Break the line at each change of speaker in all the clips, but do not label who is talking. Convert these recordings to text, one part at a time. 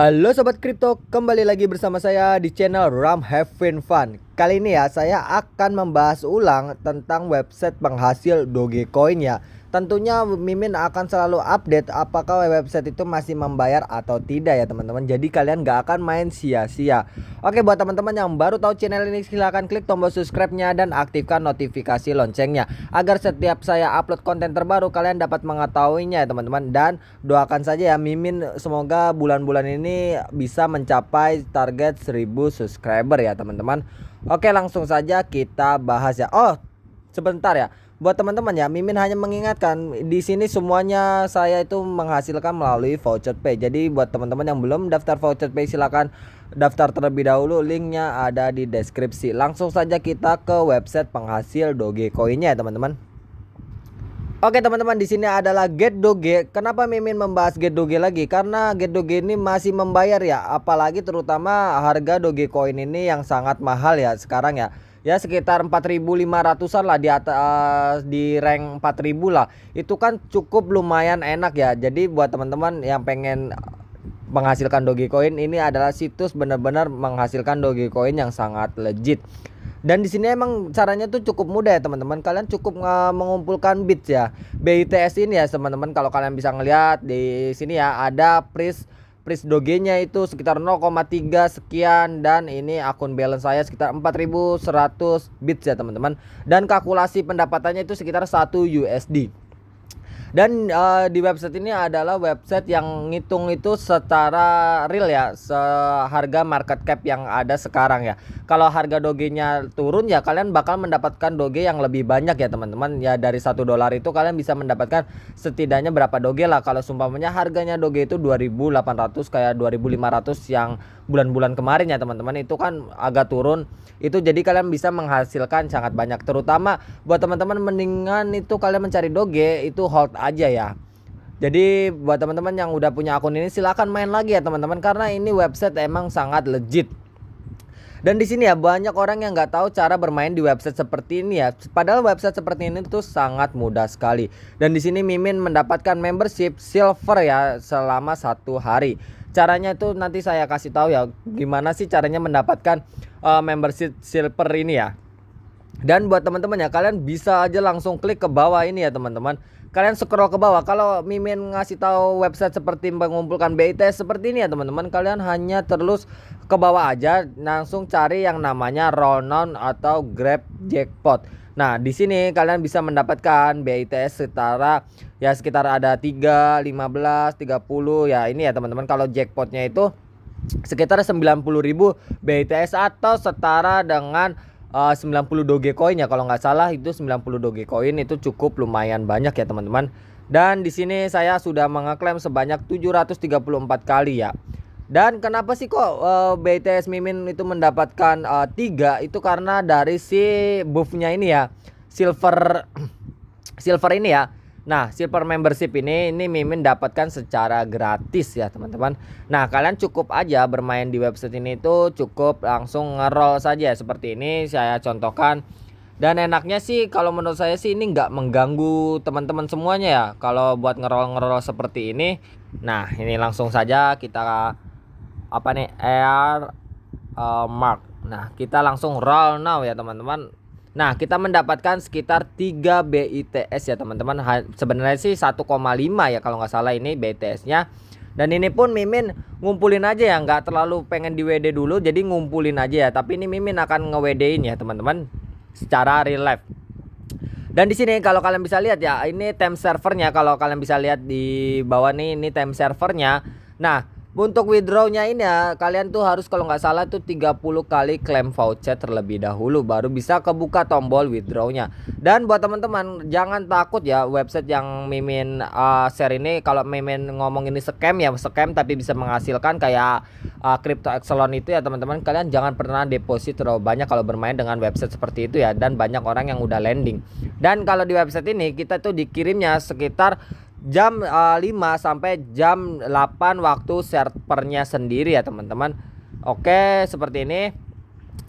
Halo Sobat Kripto, kembali lagi bersama saya di channel Ram Heaven Fun Kali ini ya, saya akan membahas ulang tentang website penghasil Dogecoin ya Tentunya Mimin akan selalu update apakah website itu masih membayar atau tidak ya teman-teman. Jadi kalian gak akan main sia-sia. Oke buat teman-teman yang baru tahu channel ini silahkan klik tombol subscribe-nya dan aktifkan notifikasi loncengnya agar setiap saya upload konten terbaru kalian dapat mengetahuinya ya teman-teman dan doakan saja ya Mimin semoga bulan-bulan ini bisa mencapai target 1000 subscriber ya teman-teman. Oke langsung saja kita bahas ya. Oh sebentar ya buat teman-teman ya Mimin hanya mengingatkan di sini semuanya saya itu menghasilkan melalui voucher pay jadi buat teman-teman yang belum daftar voucher pay silahkan daftar terlebih dahulu linknya ada di deskripsi langsung saja kita ke website penghasil dogecoin ya teman-teman Oke teman-teman di sini adalah Get Doge. Kenapa Mimin membahas Get Doge lagi? Karena Get Doge ini masih membayar ya, apalagi terutama harga doge Dogecoin ini yang sangat mahal ya sekarang ya ya sekitar 4.500an lah di atas eh, di rank 4.000 lah itu kan cukup lumayan enak ya jadi buat teman-teman yang pengen menghasilkan dogecoin ini adalah situs benar-benar menghasilkan dogecoin yang sangat legit dan di sini emang caranya tuh cukup mudah ya teman-teman kalian cukup eh, mengumpulkan bits ya BITS ini ya teman-teman kalau kalian bisa ngelihat di sini ya ada price Pris Dogenya itu sekitar 0,3 sekian dan ini akun balance saya sekitar 4100 bits ya teman-teman dan kalkulasi pendapatannya itu sekitar 1 USD dan uh, di website ini adalah website yang ngitung itu secara real ya, seharga market cap yang ada sekarang ya. Kalau harga dogenya turun ya kalian bakal mendapatkan doge yang lebih banyak ya teman-teman. Ya dari satu dolar itu kalian bisa mendapatkan setidaknya berapa doge lah. Kalau sumpahnya harganya doge itu 2.800 kayak 2.500 yang bulan-bulan kemarin ya teman-teman itu kan agak turun. Itu jadi kalian bisa menghasilkan sangat banyak terutama buat teman-teman mendingan itu kalian mencari doge itu hold aja ya. Jadi buat teman-teman yang udah punya akun ini silahkan main lagi ya teman-teman karena ini website emang sangat legit. Dan di sini ya banyak orang yang nggak tahu cara bermain di website seperti ini ya. Padahal website seperti ini tuh sangat mudah sekali. Dan di sini Mimin mendapatkan membership silver ya selama satu hari. Caranya itu nanti saya kasih tahu ya gimana sih caranya mendapatkan uh, membership silver ini ya. Dan buat teman-teman ya kalian bisa aja langsung klik ke bawah ini ya teman-teman kalian scroll ke bawah kalau mimin ngasih tahu website seperti mengumpulkan bts seperti ini ya teman-teman kalian hanya terus ke bawah aja langsung cari yang namanya Ronon atau Grab Jackpot Nah, di sini kalian bisa mendapatkan BITS setara ya sekitar ada 3, 15, 30 ya ini ya teman-teman kalau jackpotnya itu sekitar 90.000 BITS atau setara dengan Eh, uh, 90 Dogecoin ya kalau nggak salah itu 90 Dogecoin itu cukup lumayan banyak ya teman-teman. Dan di sini saya sudah mengeklaim sebanyak 734 kali ya. Dan kenapa sih kok uh, eh, BTS Mimin itu mendapatkan uh, eh, 3 itu karena dari si buffnya ini ya. Silver silver ini ya Nah, silver membership ini ini Mimin dapatkan secara gratis ya, teman-teman. Nah, kalian cukup aja bermain di website ini itu cukup langsung ngerol saja seperti ini saya contohkan. Dan enaknya sih kalau menurut saya sih ini nggak mengganggu teman-teman semuanya ya. Kalau buat ngerol-ngerol seperti ini. Nah, ini langsung saja kita apa nih air uh, eh, mark. Nah, kita langsung roll now ya, teman-teman. Nah, kita mendapatkan sekitar 3 BITS ya teman-teman. Sebenarnya sih 1,5 ya kalau nggak salah ini BITS-nya. Dan ini pun Mimin ngumpulin aja ya, nggak terlalu pengen di WD dulu, jadi ngumpulin aja ya. Tapi ini Mimin akan nge-WD-in ya teman-teman, secara real life. Dan di sini kalau kalian bisa lihat ya, ini time servernya kalau kalian bisa lihat di bawah nih ini time servernya. Nah, untuk withdrawnya ini ya kalian tuh harus kalau nggak salah tuh 30 kali klaim voucher terlebih dahulu baru bisa kebuka tombol withdrawnya dan buat teman-teman jangan takut ya website yang mimin uh, share ini kalau mimin ngomong ini scam ya scam tapi bisa menghasilkan kayak uh, crypto excellent itu ya teman-teman kalian jangan pernah deposit terlalu banyak kalau bermain dengan website seperti itu ya dan banyak orang yang udah landing dan kalau di website ini kita tuh dikirimnya sekitar jam uh, eh, 5 sampai jam 8 waktu servernya sendiri ya teman-teman. Oke, seperti ini.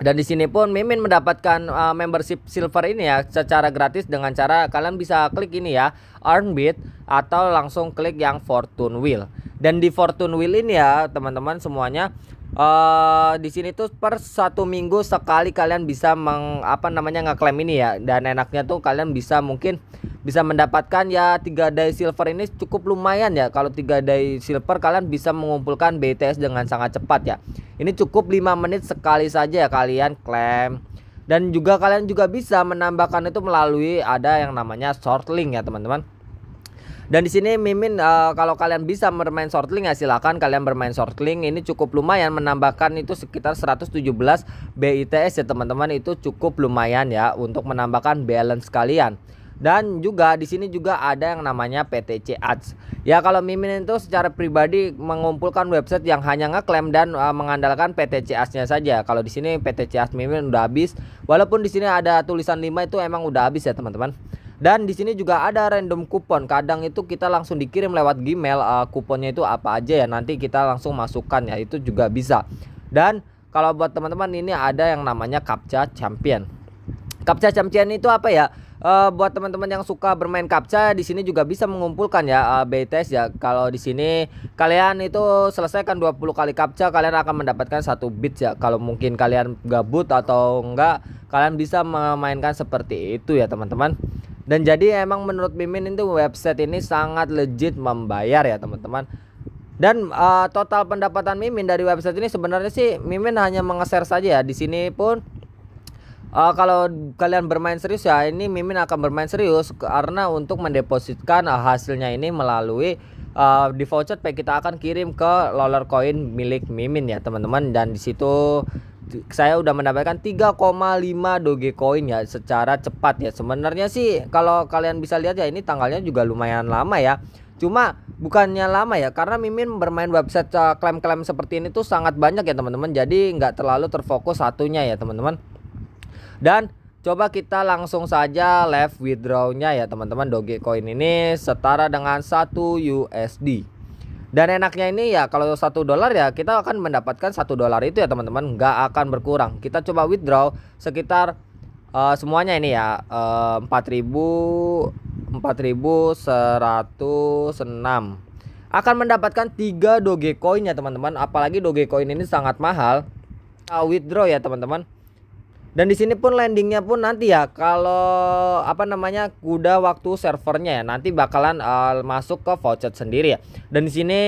Dan di sini pun Mimin mendapatkan uh, membership silver ini ya secara gratis dengan cara kalian bisa klik ini ya, earn bit atau langsung klik yang fortune wheel. Dan di fortune wheel ini ya, teman-teman semuanya uh, di sini tuh per satu minggu sekali kalian bisa meng apa namanya ngeklaim ini ya dan enaknya tuh kalian bisa mungkin bisa mendapatkan ya tiga day silver ini cukup lumayan ya kalau tiga day silver kalian bisa mengumpulkan BTS dengan sangat cepat ya ini cukup lima menit sekali saja ya kalian klaim dan juga kalian juga bisa menambahkan itu melalui ada yang namanya short link ya teman-teman dan di sini Mimin uh, kalau kalian bisa bermain shortling ya silakan kalian bermain shortling. Ini cukup lumayan menambahkan itu sekitar 117 BITS ya teman-teman itu cukup lumayan ya untuk menambahkan balance kalian dan juga di sini juga ada yang namanya PTC Ads. Ya kalau Mimin itu secara pribadi mengumpulkan website yang hanya ngeklaim dan uh, mengandalkan PTC Ads-nya saja. Kalau di sini PTC Ads Mimin udah habis, walaupun di sini ada tulisan 5 itu emang udah habis ya teman-teman. Dan di sini juga ada random kupon. Kadang itu kita langsung dikirim lewat Gmail uh, kuponnya itu apa aja ya. Nanti kita langsung masukkan ya. Itu juga bisa. Dan kalau buat teman-teman ini ada yang namanya Captcha Champion. Captcha Champion itu apa ya? Uh, buat teman-teman yang suka bermain captcha di sini juga bisa mengumpulkan ya uh, eh, BTS ya. Kalau di sini kalian itu selesaikan 20 kali captcha kalian akan mendapatkan satu bit ya. Kalau mungkin kalian gabut atau enggak, kalian bisa memainkan seperti itu ya, teman-teman. Dan jadi emang menurut Mimin itu website ini sangat legit membayar ya teman-teman. Dan uh, total pendapatan Mimin dari website ini sebenarnya sih Mimin hanya mengeser saja ya. Di sini pun uh, kalau kalian bermain serius ya ini Mimin akan bermain serius karena untuk mendepositkan uh, hasilnya ini melalui uh, di voucher pay kita akan kirim ke Lollar Coin milik Mimin ya teman-teman dan di situ saya udah mendapatkan 3,5 Dogecoin ya secara cepat ya. Sebenarnya sih kalau kalian bisa lihat ya ini tanggalnya juga lumayan lama ya. Cuma bukannya lama ya karena Mimin bermain website eh, klaim-klaim seperti ini tuh sangat banyak ya teman-teman. Jadi nggak terlalu terfokus satunya ya teman-teman. Dan Coba kita langsung saja left withdrawnya ya teman-teman Dogecoin ini setara dengan 1 USD dan enaknya ini ya kalau satu dolar ya kita akan mendapatkan satu dolar itu ya teman-teman nggak akan berkurang. Kita coba withdraw sekitar uh, semuanya ini ya empat eh, empat ribu ribu seratus enam akan mendapatkan tiga Dogecoin ya teman-teman apalagi Dogecoin ini sangat mahal uh, withdraw ya teman-teman dan di sini pun landingnya pun nanti ya kalau apa namanya kuda waktu servernya ya nanti bakalan uh, masuk ke voucher sendiri ya. Dan di sini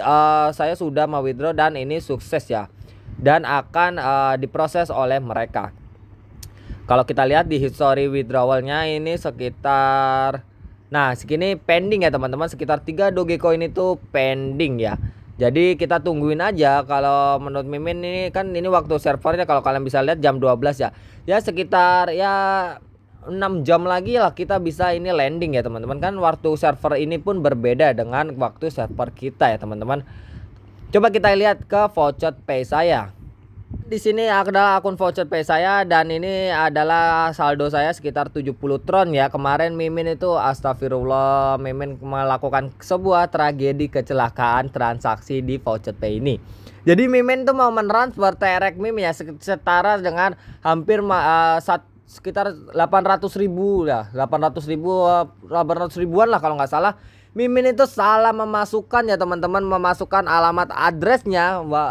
uh, saya sudah mau withdraw dan ini sukses ya. Dan akan uh, diproses oleh mereka. Kalau kita lihat di history withdrawalnya ini sekitar nah segini pending ya teman-teman sekitar 3 Dogecoin itu pending ya. Jadi kita tungguin aja kalau menurut Mimin ini kan ini waktu servernya kalau kalian bisa lihat jam 12 ya. Ya sekitar ya 6 jam lagi lah kita bisa ini landing ya teman-teman kan waktu server ini pun berbeda dengan waktu server kita ya teman-teman coba kita lihat ke voucher pay saya di sini adalah akun voucher pay saya dan ini adalah saldo saya sekitar 70 tron ya. Kemarin Mimin itu astagfirullah Mimin melakukan sebuah tragedi kecelakaan transaksi di voucher pay ini. Jadi Mimin tuh mau mentransfer terek Mimin ya setara dengan hampir uh, sat, sekitar 800 ribu ya 800 ribu, 800 eh, ribuan lah kalau nggak salah. Mimin itu salah memasukkan ya teman-teman, memasukkan alamat addressnya. Mbak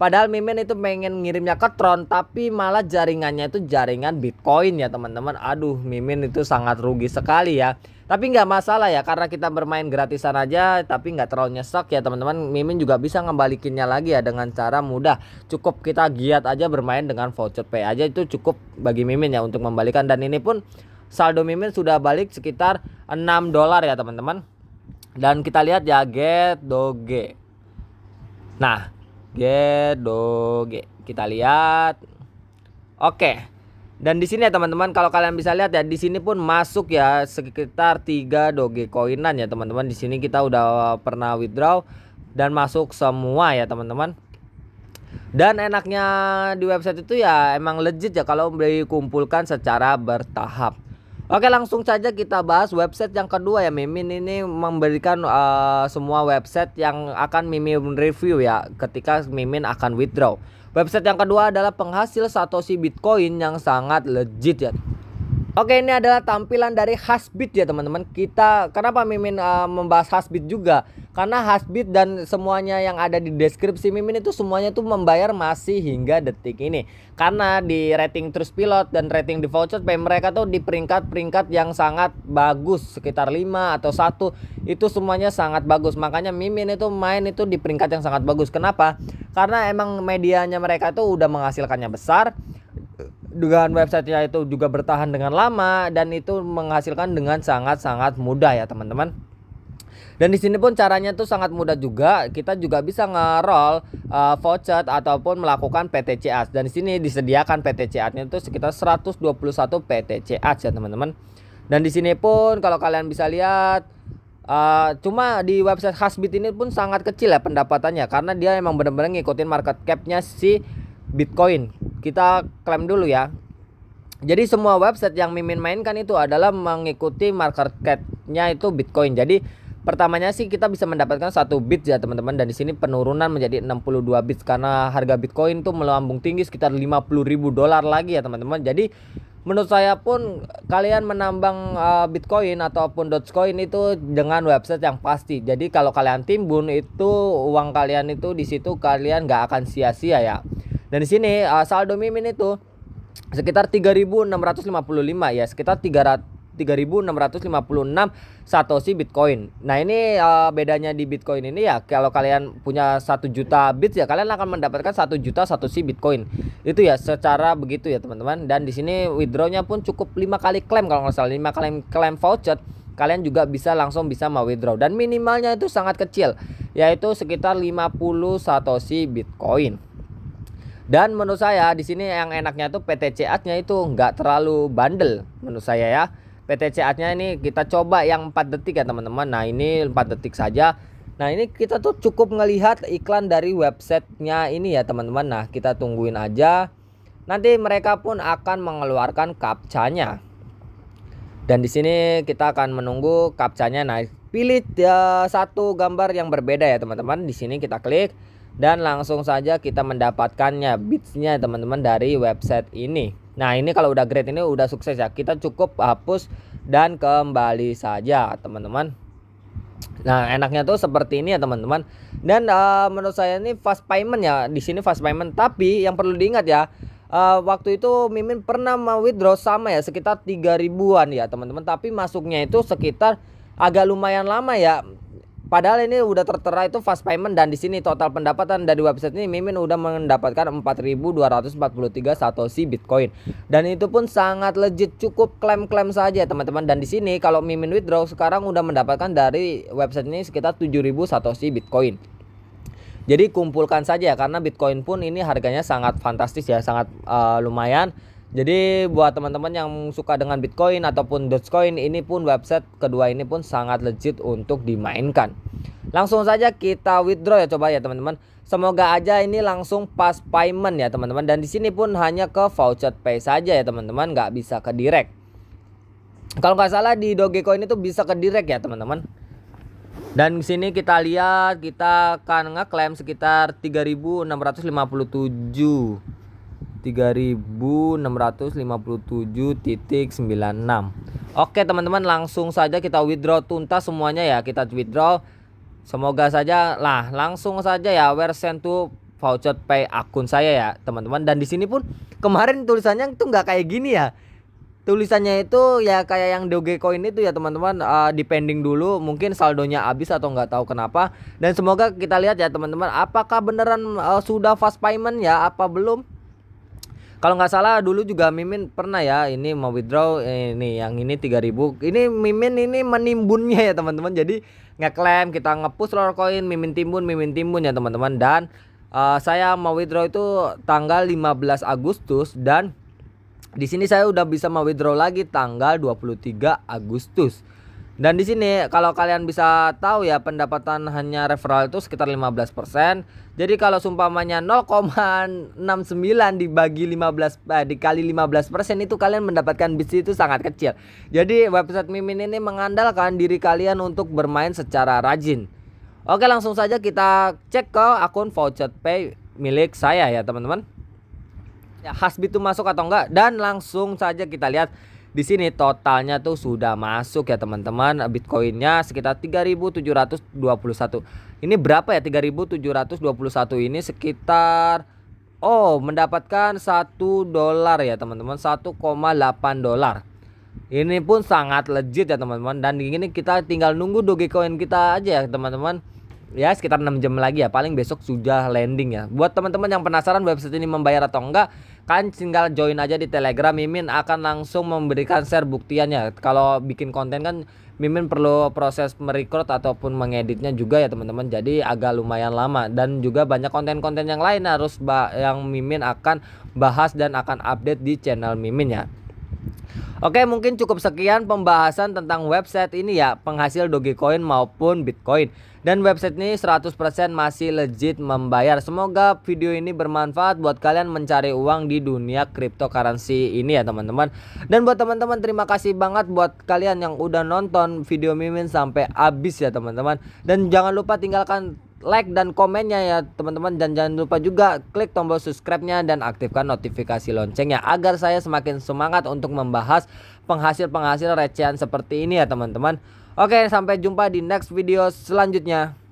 Padahal Mimin itu pengen ngirimnya ke Tron tapi malah jaringannya itu jaringan Bitcoin ya teman-teman. Aduh Mimin itu sangat rugi sekali ya. Tapi nggak masalah ya karena kita bermain gratisan aja tapi nggak terlalu nyesek ya teman-teman. Mimin juga bisa ngembalikinnya lagi ya dengan cara mudah. Cukup kita giat aja bermain dengan voucher pay aja itu cukup bagi Mimin ya untuk membalikan dan ini pun saldo Mimin sudah balik sekitar 6 dolar ya teman-teman. Dan kita lihat ya Get Doge. Nah, G Kita lihat. Oke. Dan di sini ya teman-teman kalau kalian bisa lihat ya di sini pun masuk ya sekitar 3 doge koinan ya teman-teman. Di sini kita udah pernah withdraw dan masuk semua ya teman-teman. Dan enaknya di website itu ya emang legit ya kalau dikumpulkan secara bertahap. Oke langsung saja kita bahas website yang kedua ya Mimin ini memberikan uh, semua website yang akan Mimin review ya ketika Mimin akan withdraw. Website yang kedua adalah penghasil Satoshi Bitcoin yang sangat legit ya. Oke ini adalah tampilan dari Hasbit ya teman-teman Kita kenapa Mimin uh, membahas Hasbit juga Karena Hasbit dan semuanya yang ada di deskripsi Mimin itu semuanya tuh membayar masih hingga detik ini Karena di rating trus Pilot dan rating di voucher Mereka tuh di peringkat-peringkat yang sangat bagus Sekitar 5 atau satu Itu semuanya sangat bagus Makanya Mimin itu main itu di peringkat yang sangat bagus Kenapa? Karena emang medianya mereka tuh udah menghasilkannya besar dugaan websitenya itu juga bertahan dengan lama dan itu menghasilkan dengan sangat-sangat mudah ya teman-teman. Dan di sini pun caranya tuh sangat mudah juga. Kita juga bisa ngerol uh, eh, voucher ataupun melakukan ads. Dan di sini disediakan ads nya itu sekitar 121 ads ya teman-teman. Dan di sini pun kalau kalian bisa lihat Uh, cuma di website Hasbit ini pun sangat kecil ya pendapatannya karena dia emang benar-benar ngikutin market cap-nya si Bitcoin kita klaim dulu ya. Jadi semua website yang Mimin mainkan itu adalah mengikuti market cap-nya itu Bitcoin. Jadi pertamanya sih kita bisa mendapatkan satu bit ya teman-teman dan di sini penurunan menjadi 62 bit karena harga Bitcoin tuh melambung tinggi sekitar 50 ribu dolar lagi ya teman-teman. Jadi menurut saya pun kalian menambang uh, Bitcoin ataupun Dogecoin itu dengan website yang pasti. Jadi kalau kalian timbun itu uang kalian itu di situ kalian nggak akan sia-sia ya. Dan di sini uh, saldo mimin itu sekitar 3655 ya, sekitar 300 3656 satoshi Bitcoin. Nah, ini uh, bedanya di Bitcoin ini ya kalau kalian punya 1 juta bit ya kalian akan mendapatkan 1 juta satoshi Bitcoin. Itu ya secara begitu ya, teman-teman. Dan di sini withdrawnya pun cukup 5 kali klaim kalau nggak salah 5 kali klaim voucher kalian juga bisa langsung bisa mau withdraw dan minimalnya itu sangat kecil yaitu sekitar 50 satoshi Bitcoin. Dan menurut saya di sini yang enaknya tuh PTCA-nya itu nggak terlalu bandel menurut saya ya. PTCA-nya ini kita coba yang 4 detik ya teman-teman. Nah ini 4 detik saja. Nah ini kita tuh cukup ngelihat iklan dari websitenya ini ya teman-teman. Nah kita tungguin aja. Nanti mereka pun akan mengeluarkan kapcanya. Dan di sini kita akan menunggu kapcanya. Nah pilih ya, satu gambar yang berbeda ya teman-teman. Di sini kita klik dan langsung saja kita mendapatkannya bitsnya teman-teman dari website ini nah ini kalau udah great ini udah sukses ya kita cukup hapus dan kembali saja teman-teman nah enaknya tuh seperti ini ya teman-teman dan uh, menurut saya ini fast payment ya di sini fast payment tapi yang perlu diingat ya uh, waktu itu Mimin pernah mau withdraw sama ya sekitar 3000-an ya teman-teman tapi masuknya itu sekitar agak lumayan lama ya Padahal ini udah tertera itu fast payment dan di sini total pendapatan dari website ini Mimin udah mendapatkan 4.243 satoshi Bitcoin. Dan itu pun sangat legit cukup klaim-klaim saja teman-teman. Dan di sini kalau Mimin withdraw sekarang udah mendapatkan dari website ini sekitar 7.000 satoshi Bitcoin. Jadi kumpulkan saja karena Bitcoin pun ini harganya sangat fantastis ya, sangat uh, lumayan jadi buat teman-teman yang suka dengan Bitcoin ataupun Dogecoin ini pun website kedua ini pun sangat legit untuk dimainkan. Langsung saja kita withdraw ya coba ya teman-teman. Semoga aja ini langsung pas payment ya teman-teman dan di sini pun hanya ke voucher pay saja ya teman-teman nggak bisa ke direct. Kalau nggak salah di Dogecoin itu bisa ke direct ya teman-teman. Dan di sini kita lihat kita akan ngeklaim sekitar 3657 3657.96 Oke teman-teman langsung saja kita withdraw tuntas semuanya ya kita withdraw Semoga saja lah langsung saja ya where send to voucher pay akun saya ya teman-teman dan di sini pun kemarin tulisannya itu nggak kayak gini ya tulisannya itu ya kayak yang Dogecoin itu ya teman-teman uh, depending dulu mungkin saldonya habis atau nggak tahu kenapa dan semoga kita lihat ya teman-teman apakah beneran uh, sudah fast payment ya apa belum kalau nggak salah dulu juga Mimin pernah ya ini mau withdraw eh, ini yang ini 3000. Ini Mimin ini menimbunnya ya teman-teman. Jadi ngeklaim kita ngepush roller coin Mimin timbun Mimin timbun ya teman-teman dan uh, saya mau withdraw itu tanggal 15 Agustus dan di sini saya udah bisa mau withdraw lagi tanggal 23 Agustus. Dan di sini kalau kalian bisa tahu ya pendapatan hanya referral itu sekitar 15%. Jadi kalau sumpamanya 0,69 dibagi 15 eh, dikali 15% itu kalian mendapatkan bisnis itu sangat kecil. Jadi website Mimin ini mengandalkan diri kalian untuk bermain secara rajin. Oke, langsung saja kita cek ke akun voucher pay milik saya ya, teman-teman. Ya, Hasbi itu masuk atau enggak dan langsung saja kita lihat di sini totalnya tuh sudah masuk ya teman-teman Bitcoinnya sekitar 3721. Ini berapa ya 3721 ini sekitar oh mendapatkan satu dolar ya teman-teman 1,8 dolar. Ini pun sangat legit ya teman-teman dan ini kita tinggal nunggu Dogecoin kita aja ya teman-teman ya sekitar 6 jam lagi ya paling besok sudah landing ya buat teman-teman yang penasaran website ini membayar atau enggak kan tinggal join aja di telegram mimin akan langsung memberikan share buktiannya kalau bikin konten kan mimin perlu proses merekrut ataupun mengeditnya juga ya teman-teman jadi agak lumayan lama dan juga banyak konten-konten yang lain harus yang mimin akan bahas dan akan update di channel mimin ya Oke, mungkin cukup sekian pembahasan tentang website ini ya, penghasil Dogecoin maupun Bitcoin. Dan website ini 100% masih legit membayar. Semoga video ini bermanfaat buat kalian mencari uang di dunia cryptocurrency ini ya, teman-teman. Dan buat teman-teman terima kasih banget buat kalian yang udah nonton video Mimin sampai habis ya, teman-teman. Dan jangan lupa tinggalkan like dan komennya ya teman-teman dan jangan lupa juga klik tombol subscribe-nya dan aktifkan notifikasi loncengnya agar saya semakin semangat untuk membahas penghasil-penghasil recehan seperti ini ya teman-teman. Oke, sampai jumpa di next video selanjutnya.